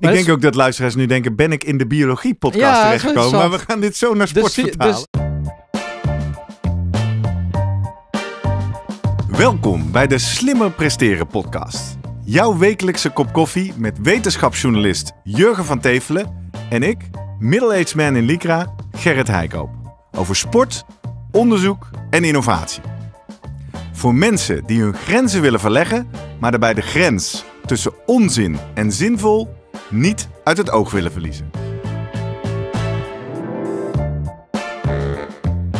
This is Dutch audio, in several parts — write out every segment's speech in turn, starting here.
ik denk dus- ook dat luisteraars nu denken: ben ik in de biologie-podcast ja, terechtgekomen? Maar we gaan dit zo naar dus sport dus, vertalen. Welkom bij de Slimmer Presteren podcast. Jouw wekelijkse kop koffie met wetenschapsjournalist Jurgen van Tevelen en ik, middle-aged man in Lycra, Gerrit Heikoop. Over sport, onderzoek en innovatie. Voor mensen die hun grenzen willen verleggen, maar daarbij de grens tussen onzin en zinvol niet uit het oog willen verliezen.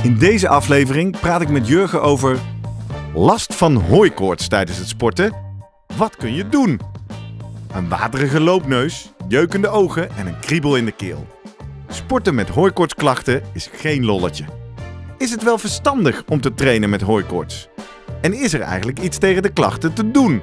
In deze aflevering praat ik met Jurgen over last van hooikoorts tijdens het sporten. Wat kun je doen? Een waterige loopneus, jeukende ogen en een kriebel in de keel. Sporten met hooikoortsklachten is geen lolletje. Is het wel verstandig om te trainen met hooikoorts? En is er eigenlijk iets tegen de klachten te doen?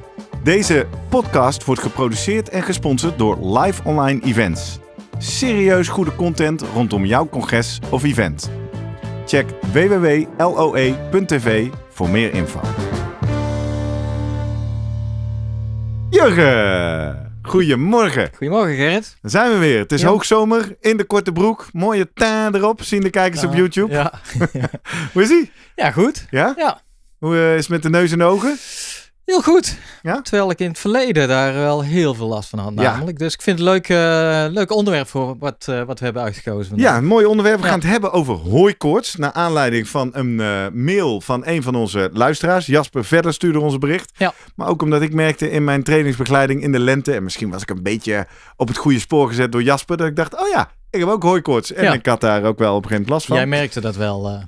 Deze podcast wordt geproduceerd en gesponsord door Live Online Events. Serieus goede content rondom jouw congres of event. Check www.loe.tv voor meer info. Jurgen, goedemorgen. Goedemorgen Gerrit. Daar zijn we weer. Het is ja. hoogzomer, in de korte broek, mooie taan erop, zien de kijkers op YouTube. Ja. Hoe is ie? Ja, goed. Ja? Ja. Hoe eh, is het met de neus en ogen? Heel goed. Ja? Terwijl ik in het verleden daar wel heel veel last van had namelijk. Dus ik vind het leuk, eh, leuk onderwerp voor wat, eh, wat we hebben uitgekozen. Ja, een mooi onderwerp. We gaan het hebben over hooikoorts. Naar aanleiding van een eh, mail van een van onze luisteraars. Jasper Verder stuurde ons bericht. Maar ook omdat ik merkte in mijn trainingsbegeleiding in de lente... en misschien was ik een beetje op het goede spoor gezet door Jasper... dat ik dacht, oh ja, ik heb ook hooikoorts. En ik had daar ook wel op een gegeven moment last van. Jij merkte dat wel...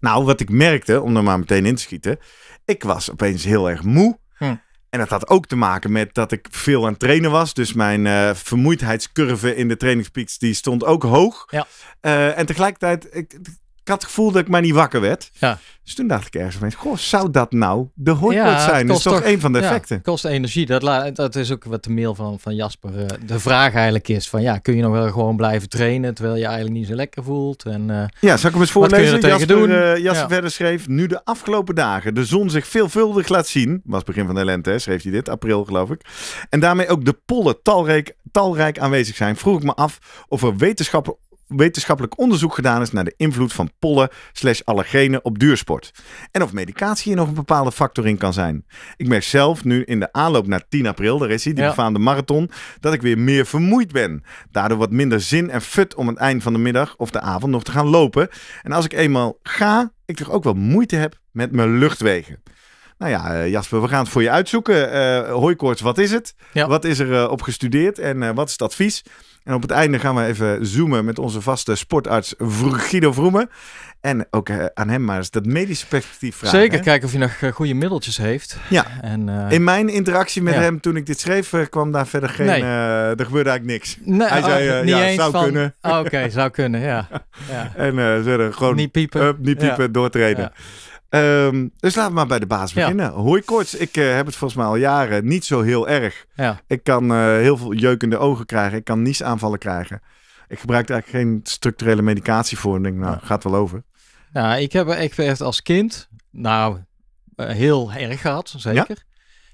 Nou, wat ik merkte, om er maar meteen in te schieten... Ik was opeens heel erg moe. Hm. En dat had ook te maken met dat ik veel aan het trainen was. Dus mijn eh, vermoeidheidscurve in de trainingspeaks die stond ook hoog. Ja. Eh, en tegelijkertijd, ik, ik had het gevoel dat ik maar niet wakker werd. Ja. Dus toen dacht ik ergens van, goh, zou dat nou de hooikoorts zijn? Dat is toch, een van de effecten? Ja, kost energie. Dat, dat is ook wat de mail van, van Jasper eh, de vraag eigenlijk is. Van ja, kun je nog wel gewoon blijven trainen terwijl je eigenlijk niet zo lekker voelt? En, eh, ja, zou ik hem eens voorlezen? Jasper, doen? Eh, Jasper verder schreef, nu de afgelopen dagen de zon zich veelvuldig laat zien. Was begin van de lente, schreef hij dit, april geloof ik. En daarmee ook de pollen talrijk, talrijk aanwezig zijn. Vroeg ik me af of er wetenschappen wetenschappelijk onderzoek gedaan is naar de invloed van pollen slash allergenen op duursport. En of medicatie hier nog een bepaalde factor in kan zijn. Ik merk zelf nu in de aanloop naar 10 april, daar is hij, die ja. befaamde marathon, dat ik weer meer vermoeid ben. Daardoor wat minder zin en fut om het eind van de middag of de avond nog te gaan lopen. En als ik eenmaal ga, ik toch ook wel moeite heb met mijn luchtwegen. Nou ja, eh, Jasper, we gaan het voor je uitzoeken. Uh, hooikoorts, wat is het? Wat is er uh, op gestudeerd en wat is het advies? En op het einde gaan we even zoomen met onze vaste sportarts Guido Vroemen. En ook aan hem maar eens dat medische perspectief vragen. Zeker, kijken of hij nog goede middeltjes heeft. Ja. En, In mijn interactie met hem toen ik dit schreef, kwam daar verder geen... er gebeurde eigenlijk niks. Nee, hij oh, zei, uh, ja, zou van... kunnen. Oh, oké, zou kunnen, ja. ja. en zullen gewoon... Niet piepen. niet piepen, doortreden. Ehm, dus laten we maar bij de baas beginnen. Ja. Korts, ik eh, heb het volgens mij al jaren niet zo heel erg. Ik kan eh, heel veel jeukende ogen krijgen. Ik kan aanvallen krijgen. Ik gebruik daar eigenlijk geen structurele medicatie voor. En denk, nou, gaat wel over. Nou, ik heb, ik heb als kind, nou, eh, heel erg gehad, zeker.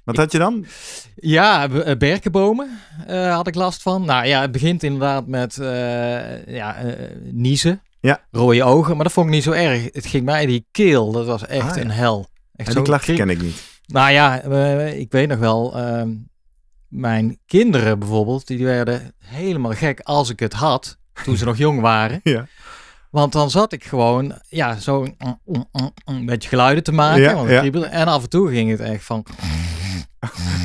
Wat had je dan? Ja, berkenbomen had ik last van. Nou ja, het begint inderdaad met ja, niezen. Ja. Rode ogen, maar dat vond ik niet zo erg. Het ging mij die keel, dat was echt ah, een hel. Echt en ken ik niet. Nou ja, eh, eh, ik weet nog wel, ehm, mijn kinderen bijvoorbeeld, die werden helemaal gek als ik het had, toen ze nog jong waren. Ja. Want dan zat ik gewoon, ja, zo een, mm, mm, mm, een beetje geluiden te maken. ja. En af en toe ging het echt van...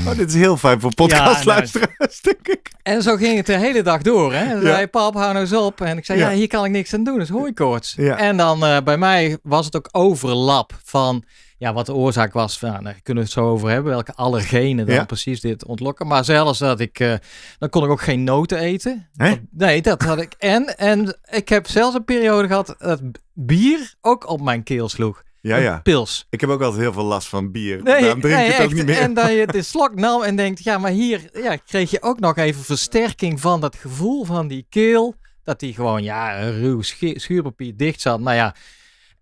Oh, dit is heel fijn voor podcastluisteraars, denk ik. En zo ging het de hele dag door. Hè? zei, pap, hou nou eens op. En ik zei, ja, hier kan ik niks aan doen, dat is hooikoorts. Ja. En dan eh, bij mij was het ook overlap van ja, wat de oorzaak was. Van, nou, daar kunnen we het zo over hebben, welke allergenen dan precies dit ontlokken. Maar zelfs dat ik, eh, dan kon ik ook geen noten eten. nee, dat had ik. En, en ik heb zelfs een periode gehad dat bier ook op mijn keel sloeg ja, ja. pils. Ik heb ook altijd heel veel last van bier. Nee, Daarom drink nee, ik het ook niet meer. En dat je de slok nam en denkt, ja, maar hier ja, kreeg je ook nog even versterking van dat gevoel van die keel. Dat die gewoon, ja, een ruw schuurpapier dicht zat. Nou ja,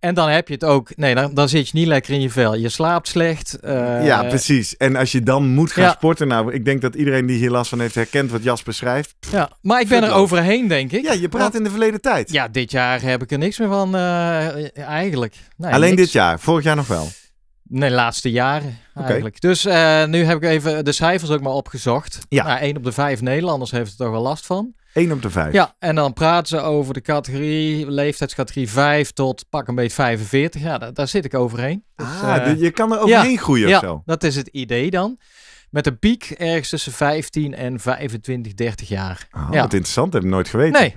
en dan heb je het ook. Nee, dan, dan zit je niet lekker in je vel. Je slaapt slecht. Eh, ja, precies. En als je dan moet gaan sporten. Nou, ik denk dat iedereen die hier last van heeft herkent wat Jasper schrijft. ja, maar ik ben er overheen, denk ik. Ja, je praat in de verleden tijd. Ja, dit jaar heb ik er niks meer van. Eh, eigenlijk. Nee, Alleen dit jaar. Vorig jaar nog wel. Nee, laatste jaren eigenlijk. Dus eh, nu heb ik even de cijfers ook maar opgezocht. Ja. Nou, op de vijf Nederlanders heeft er toch wel last van. 1 op de 5. Ja, en dan praten ze over de categorie, leeftijdscategorie 5 tot pak een beetje 45. Ja, daar, zit ik overheen. Dus, ah, eh, je kan er overheen ja, groeien ja, of zo. dat is het idee dan. Met een piek ergens tussen 15 en 25, 30 jaar. Ah, ja. Wat interessant, heb ik nooit geweten. Nee.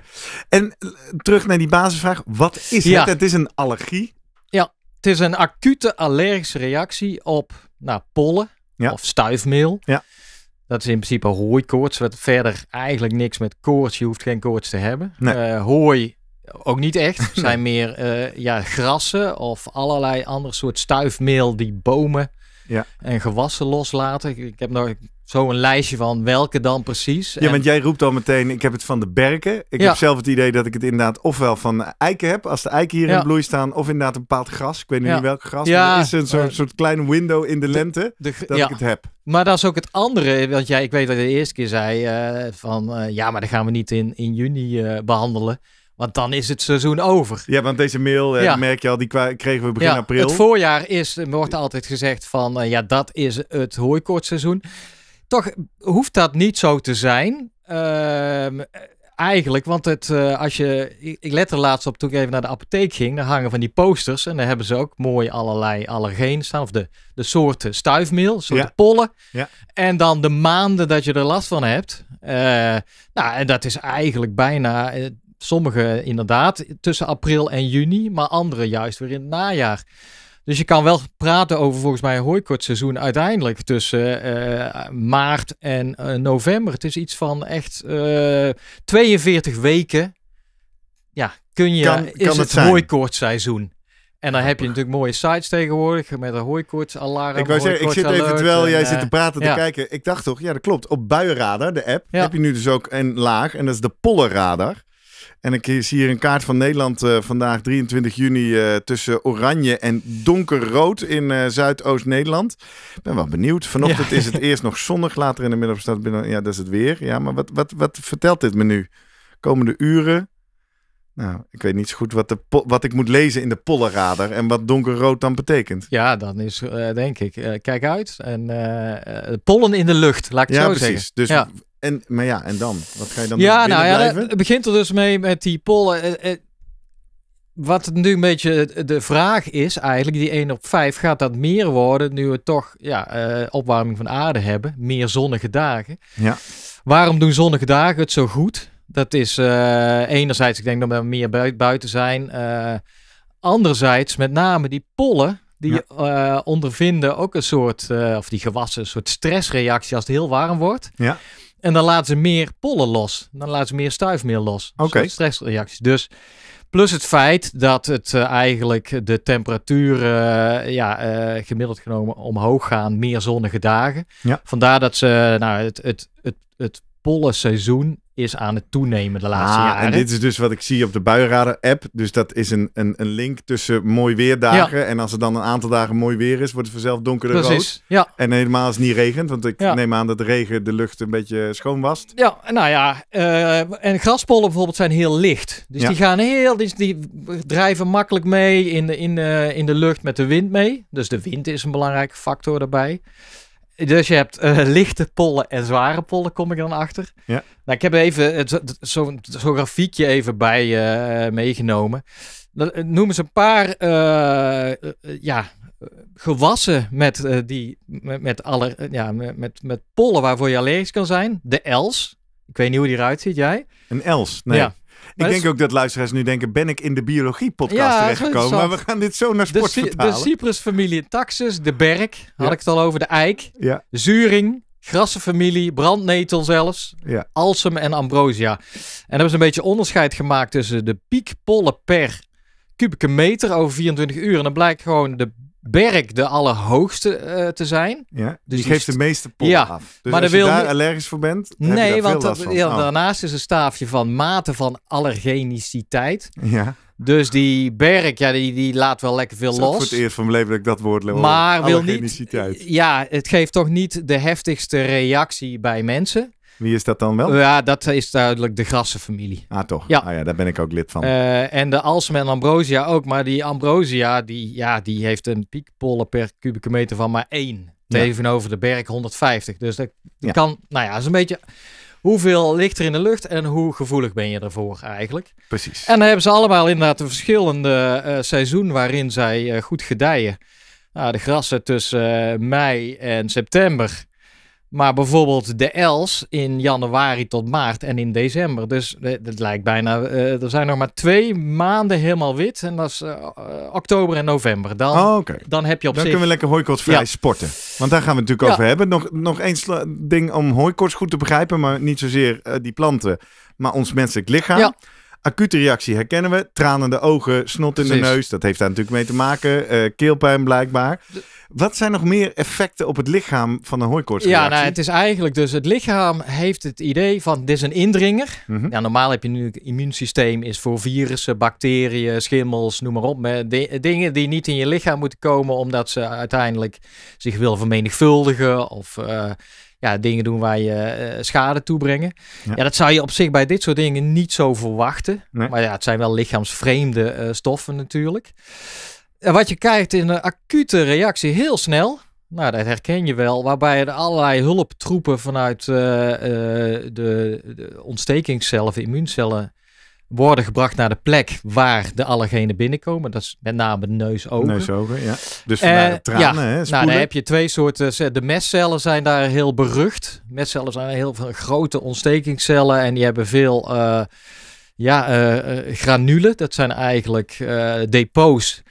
En eh, terug naar die basisvraag. Wat is het? Het is een allergie. Ja, het is een acute allergische reactie op nou, pollen of stuifmeel. Ja. Dat is in principe hooikoorts. Wat verder eigenlijk niks met koorts. Je hoeft geen koorts te hebben. Eh, hooi ook niet echt. zijn meer eh, ja, grassen of allerlei andere soort stuifmeel die bomen ja. en gewassen loslaten. Ik heb nog, zo een lijstje van welke dan precies. Ja, want jij roept al meteen, ik heb het van de berken. Ik heb zelf het idee dat ik het inderdaad ofwel van eiken heb, als de eiken hier in bloei staan, of inderdaad een bepaald gras. Ik weet nu niet welk gras, ja. maar is een soort, uh, soort klein window in de lente dat ik het heb. Maar dat is ook het andere, want jij, ik weet dat je de eerste keer zei eh, van, eh, ja, maar dat gaan we niet in, in juni behandelen. Want dan is het seizoen over. Ja, want deze mail, merk je al, die kregen we begin ja, april. Het voorjaar is, wordt altijd gezegd van, ja, dat is het hooikortseizoen. Toch hoeft dat niet zo te zijn. Ehm, eigenlijk, want het, eh, als je, ik let er laatst op toen ik even naar de apotheek ging, daar hangen van die posters en daar hebben ze ook mooi allerlei allergenen staan, of de, de soorten stuifmeel, soorten pollen. Ja. En dan de maanden dat je er last van hebt. Eh, nou, en dat is eigenlijk bijna, eh, sommige inderdaad, tussen april en juni, maar andere juist weer in het najaar. Dus je kan wel praten over volgens mij een hooikortseizoen uiteindelijk tussen eh, eh, maart en eh, november. Het is iets van echt 42 weken. Ja, kun je, kan, is kan het, het hooikortseizoen. En dan heb je natuurlijk mooie sites tegenwoordig met een kort Ik wou zeggen, ik zit even terwijl jij zit te praten te kijken. Ik dacht toch, ja dat klopt. Op Buienradar, de app, heb je nu dus ook een laag. En dat is de pollenradar. En ik zie hier een kaart van Nederland eh, vandaag 23 juni eh, tussen oranje en donkerrood in eh, Zuidoost-Nederland. Ik ben wel benieuwd. Vanochtend is het eerst nog zonnig, later in de middag staat binnen. Ja, dat is het weer. Ja, maar wat, wat, wat vertelt dit me nu? Komende uren. Nou, ik weet niet zo goed wat, de wat ik moet lezen in de pollenradar en wat donkerrood dan betekent. Ja, dan is uh, denk ik, kijk uit. En pollen in de lucht, laat ik het ja, zo precies. zeggen. Dus ja. En, maar ja, en dan? Wat ga je dan ja, nou ja, Het begint er dus mee met die pollen. Eh, eh, wat nu een beetje de vraag is eigenlijk, die 1 op 5, gaat dat meer worden nu we toch ja, eh, opwarming van aarde hebben? Meer zonnige dagen. Ja. Waarom doen zonnige dagen het zo goed? Dat is enerzijds, ik denk dat we meer buiten zijn. anderzijds, met name die pollen, die ja. ondervinden ook een soort, of die gewassen, een soort stressreactie als het heel warm wordt. Ja. En dan laten ze meer pollen los. Dan laten ze meer stuifmeel los. Oké. Okay. Stressreacties. Dus plus het feit dat het eh, eigenlijk de temperaturen eh, ja, eh, gemiddeld genomen omhoog gaan. Meer zonnige dagen. Vandaar dat ze nou, het, het, het, het pollenseizoen is aan het toenemen de laatste ah, jaren. En dit is dus wat ik zie op de Buienradar-app. Dus dat is een, een, een link tussen mooi weerdagen. En als er dan een aantal dagen mooi weer is, wordt het vanzelf donkerder Precies, Ja. En helemaal is het niet regent. Want ik neem aan dat de regen de lucht een beetje schoon was. Ja, nou ja. Eh, en graspollen bijvoorbeeld zijn heel licht. Dus ja. die gaan heel... Die, die drijven makkelijk mee in de, in, in de lucht met de wind mee. Dus de wind is een belangrijke factor daarbij dus je hebt eh, lichte pollen en zware pollen, kom ik dan achter. Ja. Nou, ik heb even zo'n grafiekje even bij uh, meegenomen. Eh, Noem eens een paar ja, gewassen met, die, met, met, alle, ja, met, met pollen waarvoor je allergisch kan zijn. De els. Ik weet niet hoe die eruit ziet, jij? Een els? Nee. Ja ik denk ook dat luisteraars nu denken: ben ik in de biologie-podcast ja, terechtgekomen? Maar we gaan dit zo naar sport de, vertalen. De Cyprusfamilie Taxus, de Berk, had ik het al over, de Eik, Zuring, grassenfamilie, brandnetel zelfs, Alsem en Ambrosia. En hebben ze een beetje onderscheid gemaakt tussen de piekpollen per kubieke meter over 24 uur. En dan blijkt gewoon de berk de allerhoogste uh, te zijn. Ja, dus die geeft de meeste pop ja, af. Dus maar als je daar allergisch voor bent, nee, want dat, ja, oh. daarnaast is een staafje van mate van allergeniciteit. Ja. Dus die berk, ja, die, die laat wel lekker veel dat los. voor het eerst van mijn leven dat ik dat woord leer. Maar wil niet. Ja, het geeft toch niet de heftigste reactie bij mensen. Wie is dat dan wel? Ja, dat is duidelijk de Grassenfamilie. Ah, toch? Ja. Ah, ja daar ben ik ook lid van. Eh, en de Alsmen en Ambrosia ook. Maar die Ambrosia, die, ja, die heeft een piekpollen per kubieke meter van maar één. Tegenover de berg 150. Dus dat, kan, nou ja, dat is een beetje... Hoeveel ligt er in de lucht en hoe gevoelig ben je ervoor eigenlijk? Precies. En dan hebben ze allemaal inderdaad een verschillende uh, seizoen waarin zij eh, goed gedijen. Nou, de grassen tussen mei en september maar bijvoorbeeld de Els in januari tot maart en in december. Dus eh, het lijkt bijna. Eh, er zijn nog maar twee maanden helemaal wit. En dat is eh, oktober en november. Dan, oh, dan heb je op dan kunnen we lekker hooikoortsvrij sporten. Want daar gaan we het natuurlijk over hebben. Nog, nog één ding om hooikoorts goed te begrijpen. Maar niet zozeer die planten. Maar ons menselijk lichaam. Ja. Acute reactie herkennen we. Tranende ogen, snot in de neus. Dat heeft daar natuurlijk mee te maken. Uh, keelpijn blijkbaar. Wat zijn nog meer effecten op het lichaam van een hooikoortsreactie? Ja, nou, het is eigenlijk dus het lichaam heeft het idee van dit is een indringer. Mhm. ja, normaal heb je nu het immuunsysteem is voor virussen, bacteriën, schimmels, noem maar op. Maar dingen die niet in je lichaam moeten komen omdat ze uiteindelijk zich willen vermenigvuldigen of... Eh, ja, dingen doen waar je eh, schade toebrengen. Ja. ja. dat zou je op zich bij dit soort dingen niet zo verwachten. Maar ja, het zijn wel lichaamsvreemde eh, stoffen natuurlijk. En eh, wat je kijkt in een acute reactie heel snel. Nou, dat herken je wel. Waarbij er allerlei hulptroepen vanuit de, de ontstekingscellen, immuuncellen worden gebracht naar de plek waar de allergenen binnenkomen. Dat is met name neus neus ja. Dus eh, vandaar de tranen, hè, Nou, dan heb je twee soorten. De mestcellen zijn daar heel berucht. Mestcellen zijn heel veel grote ontstekingscellen en die hebben veel... Eh, ja, eh, granulen, dat zijn eigenlijk depots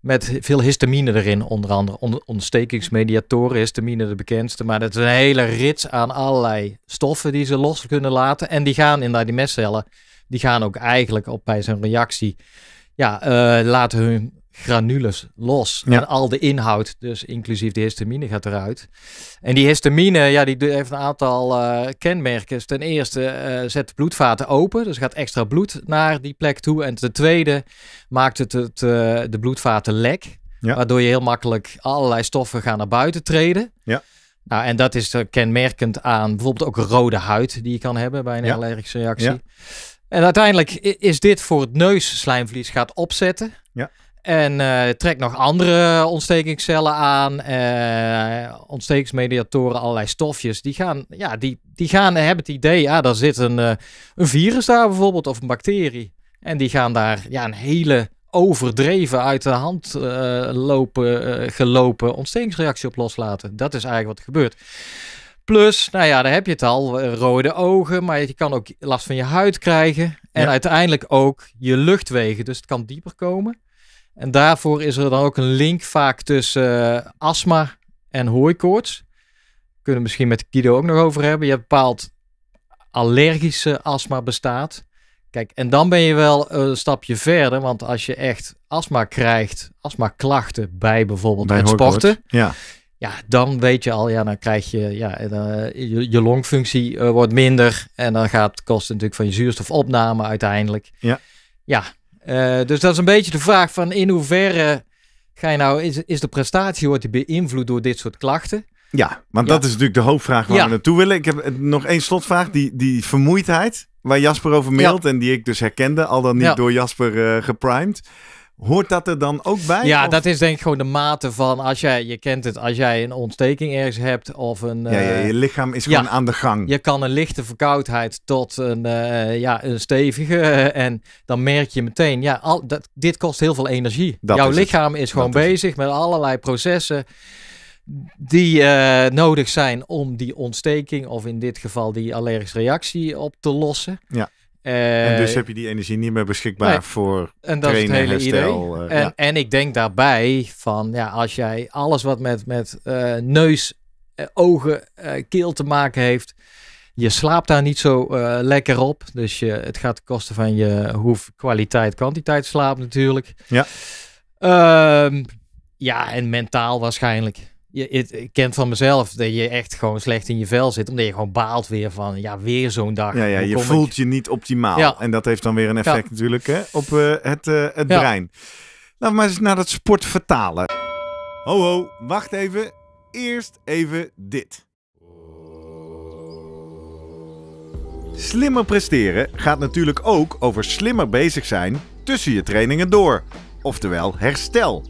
met veel histamine erin, onder andere. ontstekingsmediatoren, histamine de bekendste. Maar dat is een hele rits aan allerlei stoffen die ze los kunnen laten. En die gaan in naar die mestcellen. Die gaan ook eigenlijk op bij zijn reactie. Ja, eh, laten hun granules los. Ja. En al de inhoud, dus inclusief de histamine, gaat eruit. En die histamine, ja, die heeft een aantal eh, kenmerken. Ten eerste eh, zet de bloedvaten open, dus gaat extra bloed naar die plek toe. En ten tweede maakt het, het de bloedvaten lek, ja. waardoor je heel makkelijk allerlei stoffen gaan naar buiten treden. Ja. Nou, en dat is kenmerkend aan bijvoorbeeld ook rode huid die je kan hebben bij een allergische reactie. En uiteindelijk is dit voor het neusslijmvlies gaat opzetten. Ja. En eh, trekt nog andere ontstekingscellen aan, eh, ontstekingsmediatoren, allerlei stofjes. Die gaan, ja, die, die gaan hebben het idee, ja, daar zit een, eh, een virus daar bijvoorbeeld of een bacterie. En die gaan daar ja, een hele overdreven, uit de hand lopen, gelopen ontstekingsreactie op loslaten. Dat is eigenlijk wat er gebeurt. Plus, nou ja, daar heb je het al, eh, rode ogen, maar je kan ook last van je huid krijgen. En uiteindelijk ook je luchtwegen, dus het kan dieper komen. En daarvoor is er dan ook een link vaak tussen eh, astma en hooikoorts. Kunnen we misschien met kido ook nog over hebben. Je hebt bepaald allergische astma bestaat. Kijk, en dan ben je wel een stapje verder, want als je echt astma krijgt, astma klachten bij bijvoorbeeld het sporten, ja ja, dan weet je al, ja, dan krijg je, ja, eh, je, je longfunctie eh, wordt minder en dan gaat het kosten natuurlijk van je zuurstofopname uiteindelijk. Ja. Ja, eh, dus dat is een beetje de vraag van in hoeverre ga je nou, is, is de prestatie, wordt die beïnvloed door dit soort klachten? Ja, want dat is natuurlijk de hoofdvraag waar we naartoe willen. Ik heb nog één slotvraag, die, die vermoeidheid waar Jasper over mailt en die ik dus herkende, al dan niet door Jasper uh, geprimed. Hoort dat er dan ook bij? Ja, dat is denk ik gewoon de mate van als jij, je kent het, als jij een ontsteking ergens hebt of een. Ja, ja eh, je lichaam is gewoon aan de gang. Je kan een lichte verkoudheid tot een, eh, ja, een stevige. en dan merk je meteen, ja, al, dat, dit kost heel veel energie. Dat Jouw lichaam is gewoon bezig met allerlei processen die eh, nodig zijn om die ontsteking, of in dit geval die allergische reactie, op te lossen. Ja en dus eh, heb je die energie niet meer beschikbaar voor en dat trainen, is het hele Idee. Eh, en, en ik denk daarbij van, ja, als jij alles wat met, met eh, neus, ogen, keel te maken heeft, je slaapt daar niet zo lekker op. Dus je, het gaat de kosten van je hoef, kwaliteit, kwantiteit slaap natuurlijk. Ja. Ehm, ja, en mentaal waarschijnlijk je, ik kent van mezelf dat je echt gewoon slecht in je vel zit. Omdat je gewoon baalt weer van, ja, weer zo'n dag. Ja, ja je voelt je niet optimaal. Ja. En dat heeft dan weer een effect natuurlijk hè, op eh, het, eh, het brein. Laten we maar eens naar dat sport vertalen. Ho, ho, wacht even. Eerst even dit. Slimmer presteren gaat natuurlijk ook over slimmer bezig zijn tussen je trainingen door. Oftewel herstel.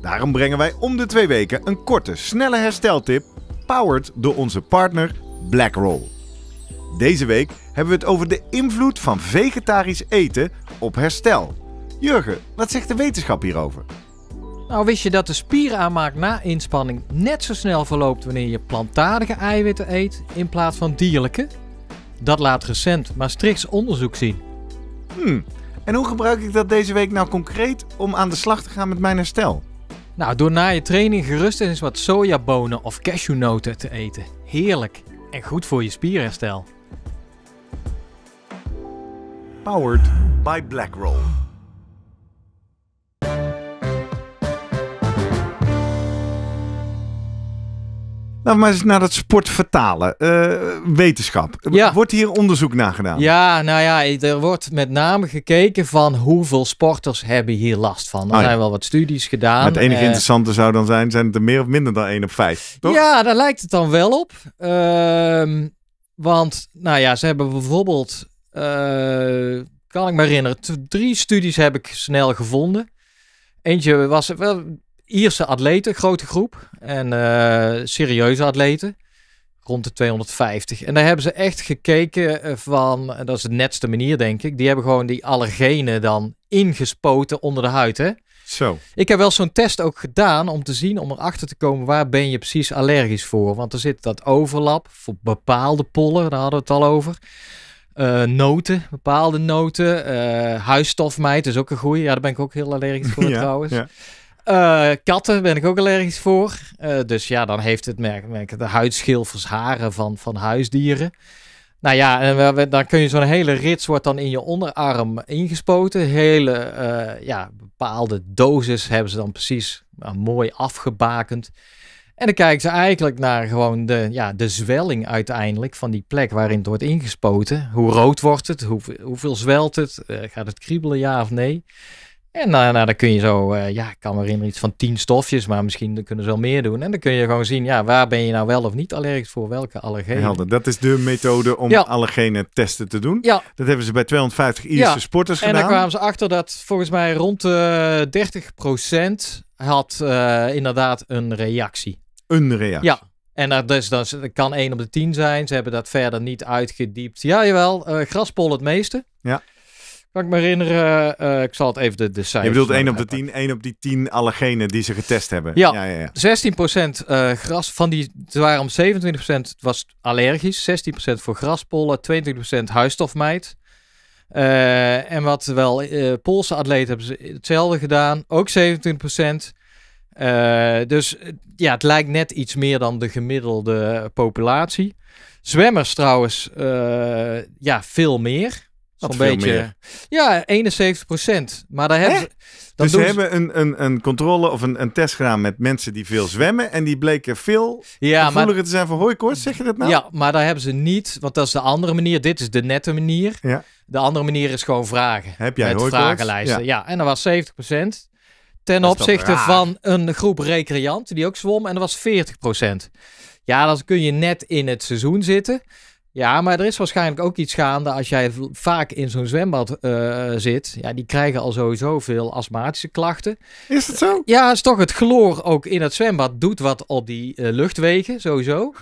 Daarom brengen wij om de twee weken een korte, snelle hersteltip, powered door onze partner BlackRoll. Deze week hebben we het over de invloed van vegetarisch eten op herstel. Jurgen, wat zegt de wetenschap hierover? Nou, wist je dat de spieraanmaak na inspanning net zo snel verloopt wanneer je plantaardige eiwitten eet in plaats van dierlijke? Dat laat recent Maastrichts onderzoek zien. Hmm. En hoe gebruik ik dat deze week nou concreet om aan de slag te gaan met mijn herstel? Nou, door na je training gerust eens wat sojabonen of cashewnoten te eten. Heerlijk en goed voor je spierherstel. Powered by BlackRoll. Laten nou, maar eens naar dat sport vertalen. Eh, wetenschap. Ja. Wordt hier onderzoek naar gedaan? Ja, nou ja, er wordt met name gekeken van hoeveel sporters hebben hier last van. Er oh zijn wel wat studies gedaan. Maar het enige eh, interessante zou dan zijn, zijn het er meer of minder dan 1 op 5? Toch? Ja, daar lijkt het dan wel op. Ehm, want, nou ja, ze hebben bijvoorbeeld, eh, kan ik me herinneren, drie studies heb ik snel gevonden. Eentje was wel Ierse atleten, grote groep. En eh, serieuze atleten. Rond de 250. En daar hebben ze echt gekeken eh, van, dat is de netste manier denk ik. Die hebben gewoon die allergenen dan ingespoten onder de huid. Hè? Zo. Ik heb wel zo'n test ook gedaan om te zien, om erachter te komen waar ben je precies allergisch voor. Want er zit dat overlap voor bepaalde pollen, daar hadden we het al over. Eh, noten, bepaalde noten. Uh, huisstofmijt is ook een goede. Ja, daar ben ik ook heel allergisch voor trouwens. Ja. Eh, katten ben ik ook allergisch voor. Eh, dus ja, dan heeft het merk, merk de huidschilfers haren van, van huisdieren. Nou ja, en dan kun je zo'n hele rits wordt dan in je onderarm ingespoten. Hele eh, ja, bepaalde dosis hebben ze dan precies mooi afgebakend. En dan kijken ze eigenlijk naar gewoon de, ja, de zwelling uiteindelijk van die plek waarin het wordt ingespoten. Hoe rood wordt het? Hoe, hoeveel zwelt het? gaat het kriebelen ja of nee? En nou, nou, dan kun je zo, eh, ja, ik kan me herinneren iets van tien stofjes, maar misschien kunnen ze wel meer doen. En dan kun je gewoon zien, ja, waar ben je nou wel of niet allergisch voor, welke allergenen. Helder, dat is de methode om allergenen testen te doen. Ja. Dat hebben ze bij 250 Ierse ja. sporters gedaan. En dan kwamen ze achter dat volgens mij rond eh, de 30% had eh, inderdaad een reactie. Een reactie? Ja. En dat, dus, dat kan 1 op de 10 zijn. Ze hebben dat verder niet uitgediept. Ja, jawel, graspol het meeste. Ja. Kan ik me herinneren, uh, ik zal het even de, de cijfers... Je bedoelt 1 op de 10, 1 op die 10 allergenen die ze getest hebben. Ja, ja, ja, ja. 16% uh, eh, gras, van die, het waren om 27% was allergisch, 16% voor graspollen, 22% huisstofmijt. Uh, en wat wel, Poolse atleten hebben ze hetzelfde gedaan, ook 27%. Uh, dus ja, het lijkt net iets meer dan de gemiddelde populatie. Zwemmers trouwens, uh, ja, veel meer. Zo'n beetje. Meer. Ja, 71 procent. Maar daar hebben ze. dus ze hebben een, een, een controle of een, een test gedaan met mensen die veel zwemmen. En die bleken veel ja, gevoeliger maar, te zijn voor hooikoorts. Zeg je dat nou? Ja, maar daar hebben ze niet. Want dat is de andere manier. Dit is de nette manier. Ja. De andere manier is gewoon vragen. Heb jij met vragenlijsten. Ja. en dat was 70 procent. Ten opzichte van een groep recreanten die ook zwom. En dat was 40 procent. Ja, dan kun je net in het seizoen zitten. Ja, maar er is waarschijnlijk ook iets gaande als jij vaak in zo'n zwembad eh, zit. Ja, die krijgen al sowieso veel astmatische klachten. Is dat zo? ja, is toch het chloor ook in het zwembad doet wat op die eh, luchtwegen sowieso.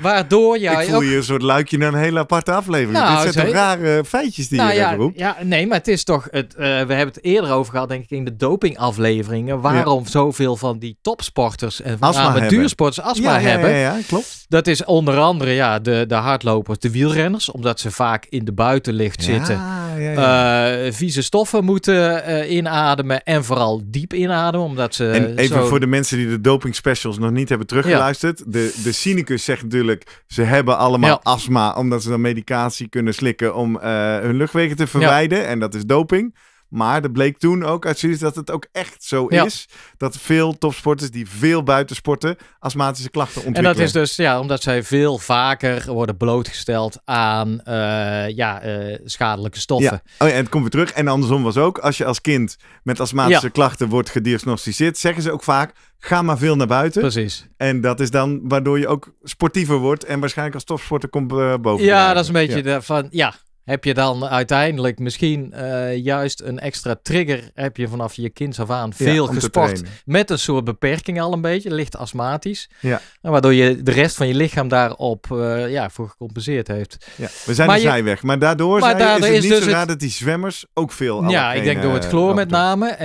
Waardoor jij. Ik voel je een soort luikje naar een hele aparte aflevering. Nou, Dit zijn toch rare feitjes die nou je ja, roept. Ja, nee, maar het is toch. Het, eh, we hebben het eerder over gehad, denk ik, in de dopingafleveringen. Waarom zoveel van die topsporters en amateursporters astma hebben. hebben. Ja, ja, klopt. Dat is onder andere ja, de, de hardlopers, de wielrenners, omdat ze vaak in de buitenlicht zitten ja, eh, vieze stoffen moeten eh, inademen en vooral diep inademen. Omdat ze en even voor de mensen die de doping specials nog niet hebben teruggeluisterd. De, de cynicus zegt natuurlijk, ze hebben allemaal astma omdat ze dan medicatie kunnen slikken om eh, hun luchtwegen te verwijderen. En dat is doping. Maar er bleek toen ook uit studies dat het ook echt zo is. Dat veel topsporters die veel buiten sporten, astmatische klachten ontwikkelen. En dat is dus ja, omdat zij veel vaker worden blootgesteld aan eh, ja, eh, schadelijke stoffen. Ja. Oh ja, en het komt weer terug. En andersom was ook, als je als kind met astmatische klachten wordt gediagnosticeerd, zeggen ze ook vaak, ga maar veel naar buiten. Precies. En dat is dan waardoor je ook sportiever wordt en waarschijnlijk als topsporter komt uh, boven. Ja, dat is een beetje de, van, ja, heb je dan uiteindelijk misschien eh, juist een extra trigger. Heb je vanaf je kind af aan veel gesport. Met een soort beperking al een beetje, licht astmatisch. Ja. Waardoor je de rest van je lichaam daarop eh, ja, voor gecompenseerd heeft. Ja, we zijn maar zijn weg, Maar daardoor, zijn is het niet dus zo dat die zwemmers ook veel Ja, ik denk door het eh, chloor met name.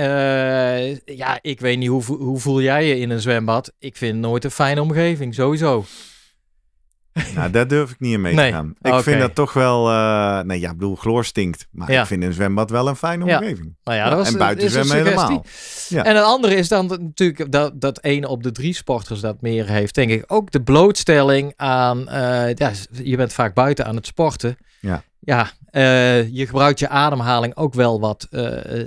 ja, ik weet niet, hoe, hoe voel jij je in een zwembad? Ik vind het nooit een fijne omgeving, sowieso. Nou, daar durf ik niet in mee te gaan. Ik vind dat toch wel... Eh, nee, ja, ik bedoel, chloor stinkt. Maar ik vind een zwembad wel een fijne omgeving. Nou ja, en buiten zwemmen helemaal. En het andere is dan natuurlijk dat, dat een op de drie sporters dat meer heeft. Denk ik ook de blootstelling aan... Eh, ja, je bent vaak buiten aan het sporten. Ja. Ja, eh, je gebruikt je ademhaling ook wel wat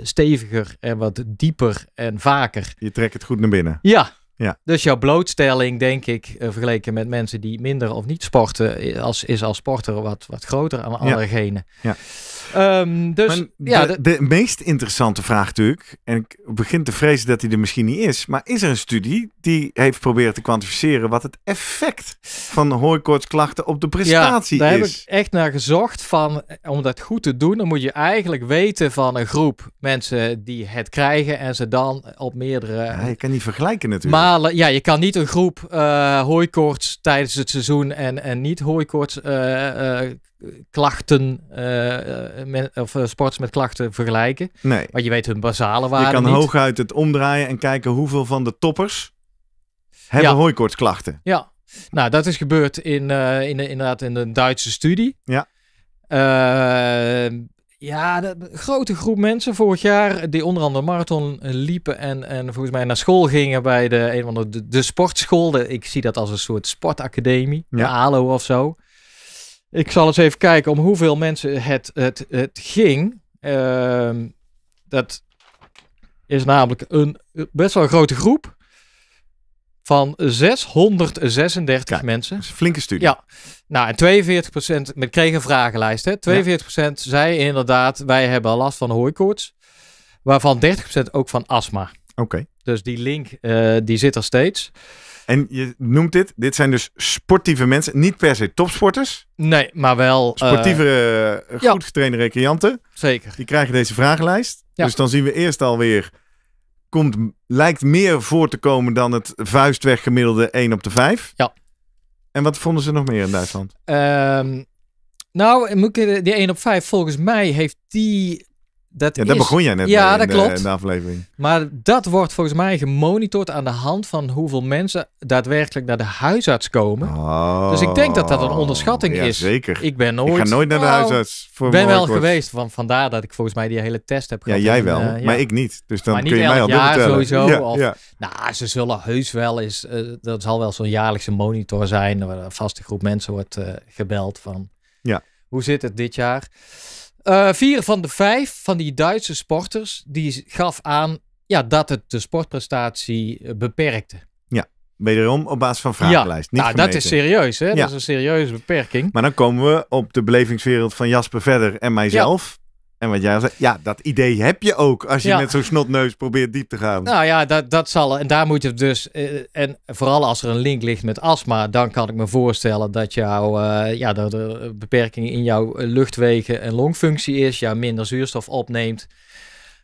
steviger en wat dieper en vaker. Je trekt het goed naar binnen. Ja, ja. Dus jouw blootstelling, denk ik, eh, vergeleken met mensen die minder of niet sporten, als, is als sporter wat, wat groter aan andere ja. genen. Ja. Ehm, dus, ja, de, meest interessante vraag natuurlijk, en ik begin te vrezen dat die er misschien niet is, maar is er een studie die heeft geprobeerd te kwantificeren wat het effect van hooikoortsklachten op de prestatie ja, daar is? daar heb ik echt naar gezocht van, eh, om dat goed te doen, dan moet je eigenlijk weten van een groep mensen die het krijgen en ze dan op meerdere... Ja, kan niet vergelijken natuurlijk ja, je kan niet een groep uh, hooikoorts tijdens het seizoen en, en niet hooikoorts eh, eh, klachten met, of sports met klachten vergelijken. Nee. Maar je weet hun basale waarden. Je kan hooguit het omdraaien en kijken hoeveel van de toppers hebben ja. klachten Ja. Nou, dat is gebeurd in, in de, inderdaad in de Duitse studie. Ja. Ja, de grote groep mensen vorig jaar die onder andere marathon eh, liepen en, en volgens mij naar school gingen bij de, een van de, de, sportschool. ik zie dat als een soort sportacademie, de ALO of zo. Ik zal eens even kijken om hoeveel mensen het, het, het ging. Ehm, dat is namelijk een best wel een grote groep van 636 mensen. een flinke studie. Ja. Nou, en 42% met kreeg een vragenlijst. 42% zei inderdaad, wij hebben last van hooikoorts. Waarvan 30% ook van astma. Oké. Dus die link, eh, die zit er steeds. En je noemt dit, dit zijn dus sportieve mensen, niet per se topsporters. Nee, maar wel... Eh, sportieve, eh, goed getrainde recreanten. Zeker. Die krijgen deze vragenlijst. Dus dan zien we eerst alweer komt, lijkt meer voor te komen dan het vuistweg gemiddelde 1 op de 5. Ja. En wat vonden ze nog meer in Duitsland? Um, nou, die 1 op 5, volgens mij heeft die dat ja, daar begon jij net ja, dat klopt. in de aflevering. Maar dat wordt volgens mij gemonitord aan de hand van hoeveel mensen daadwerkelijk naar de huisarts komen. Oh, dus ik denk dat dat een onderschatting ja, is. Zeker. Ik ben nooit... Ik ga nooit naar de nou, huisarts. Ik ben wel geweest, want vandaar dat ik volgens mij die hele test heb gehad. Eh, ja, jij wel, maar ik niet. Dus dan kun je mij al jaar sowieso. Ja, of, Nou, ze zullen heus wel eens... Eh, dat zal wel zo'n jaarlijkse monitor zijn, waar een vaste groep mensen wordt eh, gebeld van... Ja. Hoe zit het dit jaar? Uh, vier van de vijf van die Duitse sporters die gaf aan ja, dat het de sportprestatie eh, beperkte. Ja, wederom op basis van vragenlijst. Ja, nou, dat is serieus, hè? Ja. Dat is een serieuze beperking. Maar dan komen we op de belevingswereld van Jasper verder en mijzelf. En wat jij zei, ja, dat idee heb je ook als je met zo'n snotneus probeert diep te gaan. Nou ja, dat, dat zal. En daar moet je dus. Eh, en vooral als er een link ligt met astma, dan kan ik me voorstellen dat jouw. Uh, ja, dat beperking in jouw luchtwegen en longfunctie is. Jou minder zuurstof opneemt.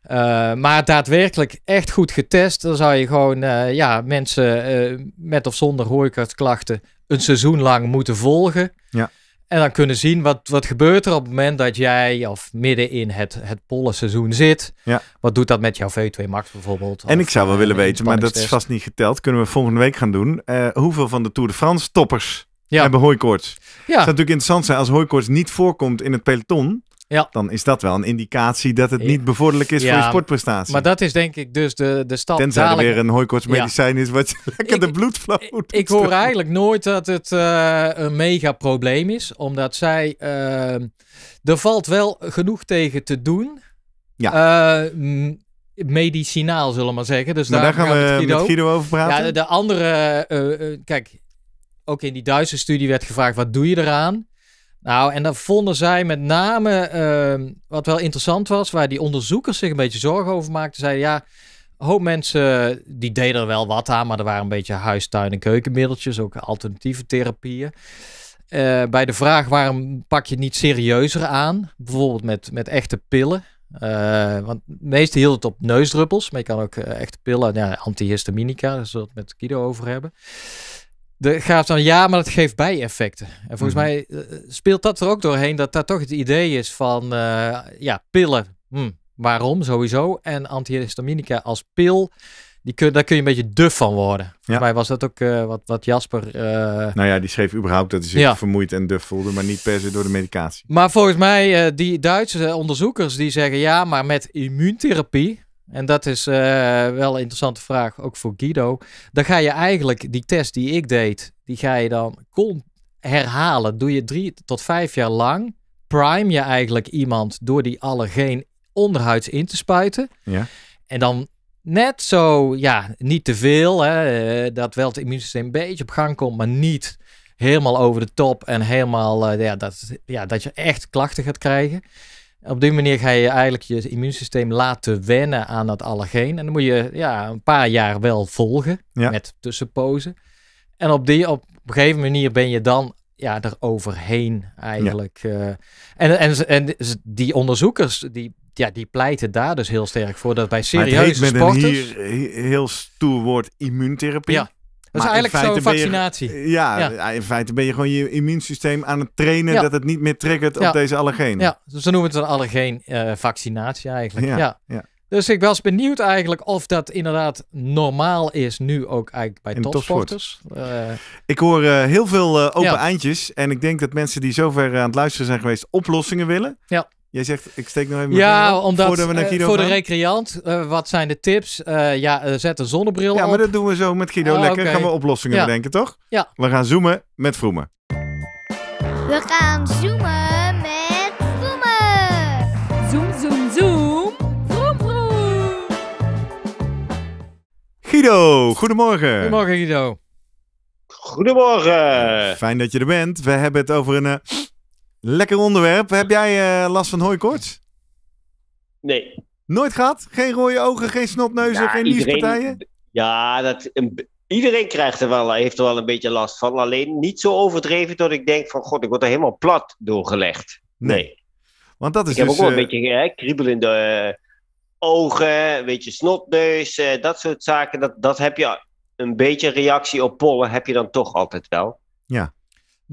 Eh, maar daadwerkelijk echt goed getest, dan zou je gewoon ja, mensen met of zonder hooikartklachten een seizoen lang moeten volgen. Ja. En dan kunnen zien wat, wat gebeurt er op het moment dat jij of midden in het, het pollenseizoen zit. Ja. Wat doet dat met jouw V2 Max bijvoorbeeld? En ik zou wel eh, willen weten, maar dat is vast niet geteld. Kunnen we volgende week gaan doen. Eh, hoeveel van de Tour de France toppers hebben hooikoorts? Ja. Het zou natuurlijk interessant zijn als hooikoorts niet voorkomt in het peloton. Ja. Dan is dat wel een indicatie dat het niet bevorderlijk is voor je sportprestatie. Maar dat is denk ik dus de, de stap. Tenzij er weer een hooikortsmedicijn ja. is wat lekker de bloedvloed. Ik, hoor eigenlijk nooit dat het eh, een mega probleem is. Omdat zij... Uh, er valt wel genoeg tegen te doen. Ja. Eh, medicinaal, zullen we maar zeggen. Dus nou, daar, gaan, we Guido. met Guido over praten. Ja, de, de andere... kijk, ook in die Duitse studie werd gevraagd, wat doe je eraan? Nou, en dan vonden zij met name, ehm, wat wel interessant was, waar die onderzoekers zich een beetje zorgen over maakten, zeiden ja, een hoop mensen die deden er wel wat aan, maar er waren een beetje huistuin en keukenmiddeltjes, ook alternatieve therapieën. Eh, bij de vraag waarom pak je het niet serieuzer aan, bijvoorbeeld met, met echte pillen. Eh, want meesten meeste hield het op neusdruppels, maar je kan ook eh, echte pillen, ja, antihistaminica, daar zullen we het met kido over hebben de gaat dan ja, maar het geeft bijeffecten. En volgens mhm. mij eh, eh, speelt dat er ook doorheen dat daar toch het idee is van eh, ja, pillen. Hm, waarom sowieso? En antihistaminica als pil. Die kun, daar kun je een beetje duf van worden. Volgens mij was dat ook wat, wat Jasper... Uh... Nou ja, die schreef überhaupt dat hij zich vermoeid en duf voelde, maar niet per se door de medicatie. Maar volgens mij, uh, die Duitse onderzoekers die zeggen, ja, maar met immuuntherapie en dat is eh, wel een interessante vraag, ook voor Guido. Dan ga je eigenlijk die test die ik deed, die ga je dan herhalen. Doe je drie tot vijf jaar lang. Prime je eigenlijk iemand door die allergeen onderhuids in te spuiten. Ja. En dan net zo, ja, niet te veel. Eh, dat wel het immuunsysteem een beetje op gang komt, maar niet helemaal over de top. En helemaal eh, ja, dat, ja, dat je echt klachten gaat krijgen. Op die manier ga je eigenlijk je immuunsysteem laten wennen aan dat allergeen. En dan moet je ja, een paar jaar wel volgen met tussenpozen. En op, die, op een gegeven manier ben je dan ja, er overheen eigenlijk. Eh. en, en, en die onderzoekers die, ja, die pleiten daar dus heel sterk voor dat bij serieuze sporters... met een hier, heel stoer woord immuuntherapie. Ja is eigenlijk zo'n vaccinatie. ja, in feite ben je gewoon je immuunsysteem aan het trainen dat het niet meer triggert op deze allergenen. Ja, dus ze noemen het een allergeen-vaccinatie eh, eigenlijk. Ja. Dus ik was benieuwd eigenlijk of dat inderdaad normaal is nu ook eigenlijk bij topsporters. Eh, ik hoor eh, heel veel open eindjes en ik denk dat mensen die zover aan het luisteren zijn geweest oplossingen willen. Ja. Jij zegt, ik steek nog even ja, naar eh, Voor de recreant, eh, wat zijn de tips? Eh, ja, zet een zonnebril op. Ja, maar dat doen we zo met Guido. Ah, lekker gaan we oplossingen bedenken, toch? Ja. We gaan zoomen met Vroemen. We gaan zoomen met Vroemen. Zoom, zoom, zoom. Vroom, vroom. Guido, goedemorgen. Goedemorgen, Guido. Goedemorgen. Fijn dat je er bent. We hebben het over een Lekker onderwerp. Heb jij eh, last van hooikoorts? Nee. Nooit gehad? Geen rode ogen, geen snotneuzen, geen liefspartijen? Ja, dat, iedereen krijgt er wel, heeft er wel een beetje last van. Alleen niet zo overdreven dat ik denk van... God, ik word er helemaal plat doorgelegd. Nee. Want dat is ik heb dus, ook wel een eh, beetje hè, in de eh, ogen, een beetje snotneus, dat soort zaken. Dat, dat heb je een beetje reactie op pollen heb je dan toch altijd wel. Ja.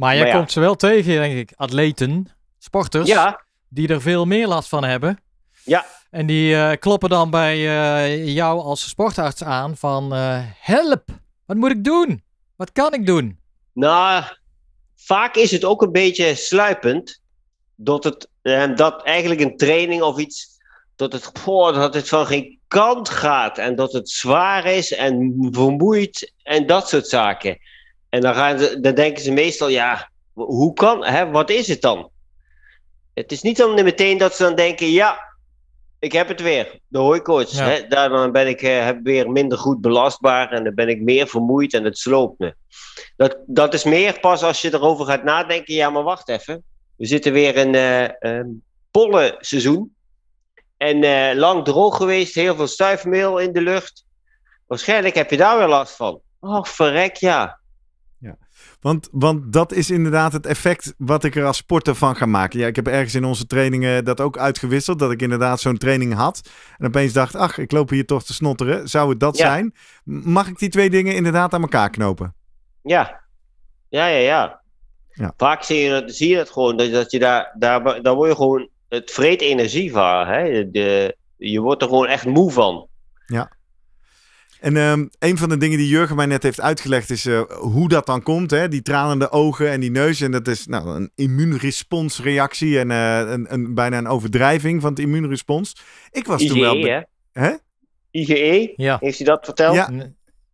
Maar je komt ze wel tegen, denk ik, atleten, sporters, ja. die er veel meer last van hebben. Ja. En die eh, kloppen dan bij eh, jou als sportarts aan van eh, help, wat moet ik doen? Wat kan ik doen? Nou, vaak is het ook een beetje sluipend. Dat, het, en dat eigenlijk een training of iets, dat het, goh, dat het van geen kant gaat en dat het zwaar is en vermoeid en dat soort zaken. En dan, gaan ze, dan denken ze meestal, ja, hoe kan, hè, wat is het dan? Het is niet dan meteen dat ze dan denken, ja, ik heb het weer, de hooikoorts. Hè, daarom ben ik eh, heb weer minder goed belastbaar en dan ben ik meer vermoeid en het sloopt me. Dat, dat is meer pas als je erover gaat nadenken, ja, maar wacht even. We zitten weer in uh, pollenseizoen. En eh, lang droog geweest, heel veel stuifmeel in de lucht. Waarschijnlijk heb je daar weer last van. Oh, verrek ja. Want, want dat is inderdaad het effect wat ik er als sporter van ga maken. Ja, ik heb ergens in onze trainingen dat ook uitgewisseld. Dat ik inderdaad zo'n training had. En opeens dacht, ach, ik loop hier toch te snotteren. Zou het dat zijn? Mag ik die twee dingen inderdaad aan elkaar knopen? Ja. Ja, ja, ja. ja. Vaak zie je, dat, zie je dat gewoon. Dat, dat je daar, daar, daar word je gewoon... Het vreet energie van. Hè? De, je wordt er gewoon echt moe van. Ja. En ehm, een van de dingen die Jurgen mij net heeft uitgelegd is eh, hoe dat dan komt. Hè? Die tranende ogen en die neus. En dat is nou, een immuunresponsreactie en eh, een, een, bijna een overdrijving van het immuunrespons. Ik was toen e, wel... Hè? Hè? IGE? Ja. Heeft hij dat verteld? Ja,